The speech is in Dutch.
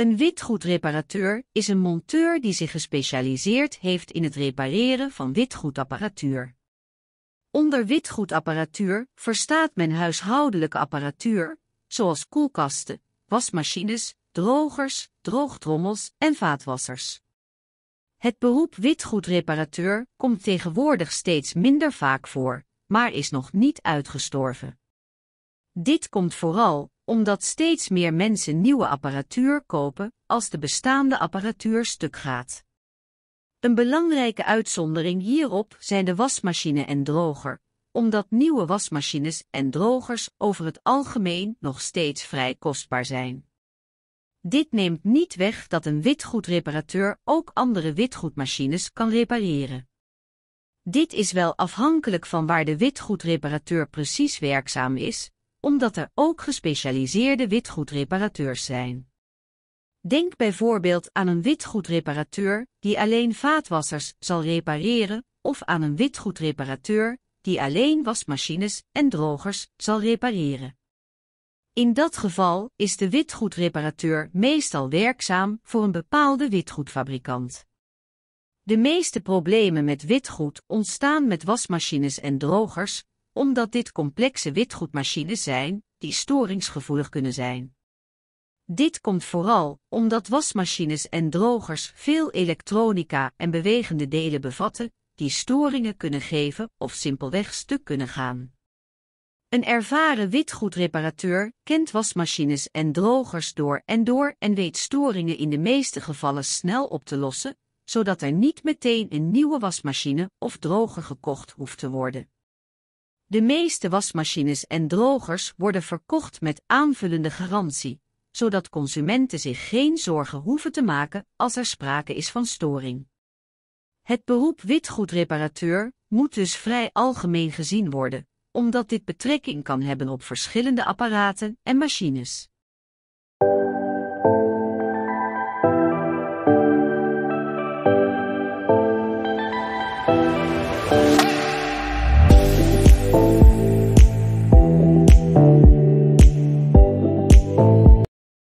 Een witgoedreparateur is een monteur die zich gespecialiseerd heeft in het repareren van witgoedapparatuur. Onder witgoedapparatuur verstaat men huishoudelijke apparatuur, zoals koelkasten, wasmachines, drogers, droogtrommels en vaatwassers. Het beroep witgoedreparateur komt tegenwoordig steeds minder vaak voor, maar is nog niet uitgestorven. Dit komt vooral omdat steeds meer mensen nieuwe apparatuur kopen als de bestaande apparatuur stuk gaat. Een belangrijke uitzondering hierop zijn de wasmachine en droger, omdat nieuwe wasmachines en drogers over het algemeen nog steeds vrij kostbaar zijn. Dit neemt niet weg dat een witgoedreparateur ook andere witgoedmachines kan repareren. Dit is wel afhankelijk van waar de witgoedreparateur precies werkzaam is, omdat er ook gespecialiseerde witgoedreparateurs zijn. Denk bijvoorbeeld aan een witgoedreparateur die alleen vaatwassers zal repareren of aan een witgoedreparateur die alleen wasmachines en drogers zal repareren. In dat geval is de witgoedreparateur meestal werkzaam voor een bepaalde witgoedfabrikant. De meeste problemen met witgoed ontstaan met wasmachines en drogers, omdat dit complexe witgoedmachines zijn, die storingsgevoelig kunnen zijn. Dit komt vooral omdat wasmachines en drogers veel elektronica en bewegende delen bevatten, die storingen kunnen geven of simpelweg stuk kunnen gaan. Een ervaren witgoedreparateur kent wasmachines en drogers door en door en weet storingen in de meeste gevallen snel op te lossen, zodat er niet meteen een nieuwe wasmachine of droger gekocht hoeft te worden. De meeste wasmachines en drogers worden verkocht met aanvullende garantie, zodat consumenten zich geen zorgen hoeven te maken als er sprake is van storing. Het beroep witgoedreparateur moet dus vrij algemeen gezien worden, omdat dit betrekking kan hebben op verschillende apparaten en machines.